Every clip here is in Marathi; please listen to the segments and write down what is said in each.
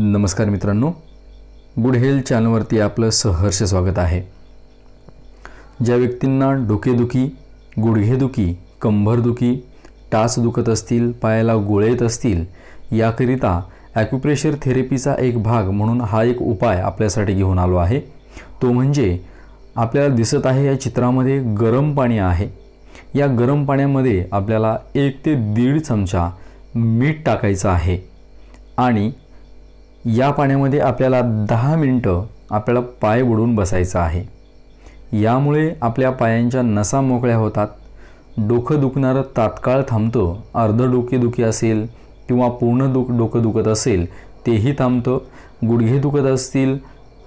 नमस्कार मित्रांनो गुड हेल्थ चॅनलवरती आपलं सहर्ष स्वागत आहे ज्या व्यक्तींना डोकेदुखी गुडघेदुखी कंभरदुखी टास दुखत असतील पायाला गोळे येत असतील याकरिता ॲक्युप्रेशर थेरपीचा एक भाग म्हणून हा एक उपाय आपल्यासाठी घेऊन आलो आहे तो म्हणजे आपल्याला दिसत आहे या चित्रामध्ये गरम पाणी आहे या गरम पाण्यामध्ये आपल्याला एक ते दीड चमचा मीठ टाकायचं आहे आणि या पाण्यामध्ये आपल्याला दहा मिनटं आपल्याला पाय बुडून बसायचं आहे यामुळे आपल्या पायांच्या नसा मोकळ्या होतात डोकं दुखणारं तात्काळ थांबतं अर्ध डोकेदुखी असेल किंवा पूर्ण दुख डोकं दुखत असेल तेही थांबतं गुडघे दुखत असतील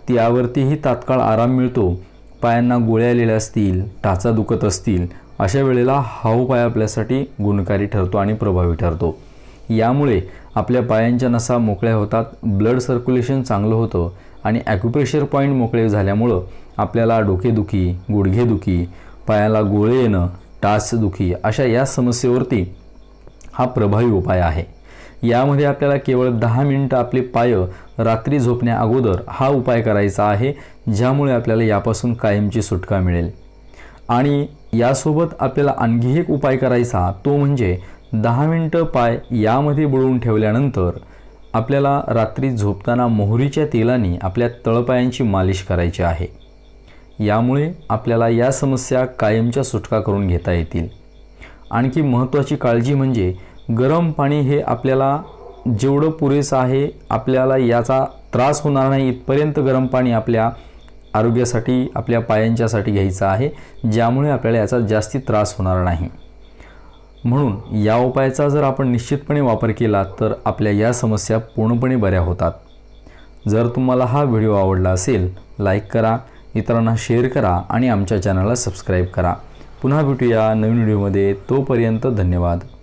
त्यावरतीही तात्काळ आराम मिळतो पायांना गोळ्या आलेल्या असतील टाचा दुखत असतील अशा वेळेला हाऊ पाय आपल्यासाठी गुणकारी ठरतो आणि प्रभावी ठरतो यामुळे आपल्या पायांच्या नसा मोकळ्या होतात ब्लड सर्क्युलेशन चांगलं होतं आणि ॲक्युप्रेशर पॉईंट मोकळे झाल्यामुळं आपल्याला डोकेदुखी गुडघेदुखी पायाला गोळे येणं टासदुखी अशा या समस्येवरती हा प्रभावी उपाय आहे यामध्ये आपल्याला केवळ दहा मिनटं आपले पाय रात्री झोपण्या अगोदर हा उपाय करायचा आहे ज्यामुळे आपल्याला यापासून कायमची सुटका मिळेल आणि यासोबत आपल्याला आणखी एक उपाय करायचा तो म्हणजे दहा मिनटं पाय यामध्ये बुडवून ठेवल्यानंतर आपल्याला रात्री झोपताना मोहरीच्या तेलाने आपल्या तळपायांची मालिश करायची आहे यामुळे आपल्याला या समस्या कायमच्या सुटका करून घेता येतील आणखी महत्त्वाची काळजी म्हणजे गरम पाणी हे आपल्याला जेवढं पुरेसं आहे आपल्याला याचा त्रास होणार नाही इथपर्यंत गरम पाणी आपल्या आरोग्यासाठी आपल्या पायांच्यासाठी घ्यायचं आहे ज्यामुळे आपल्याला याचा जास्ती त्रास होणार नाही म्हणून या उपायाचा जर आपण निश्चितपणे वापर केला तर आपल्या या समस्या पूर्णपणे बऱ्या होतात जर तुम्हाला हा व्हिडिओ आवडला असेल लाईक करा इतरांना शेअर करा आणि आमच्या चॅनलला सबस्क्राईब करा पुन्हा भेटूया नवीन व्हिडिओमध्ये तोपर्यंत धन्यवाद